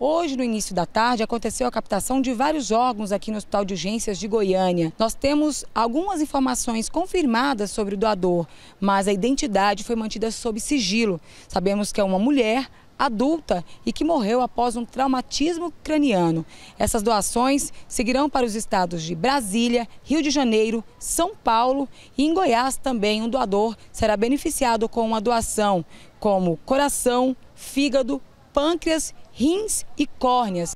Hoje, no início da tarde, aconteceu a captação de vários órgãos aqui no Hospital de Urgências de Goiânia. Nós temos algumas informações confirmadas sobre o doador, mas a identidade foi mantida sob sigilo. Sabemos que é uma mulher adulta e que morreu após um traumatismo craniano. Essas doações seguirão para os estados de Brasília, Rio de Janeiro, São Paulo e em Goiás também um doador será beneficiado com uma doação como coração, fígado pâncreas, rins e córneas.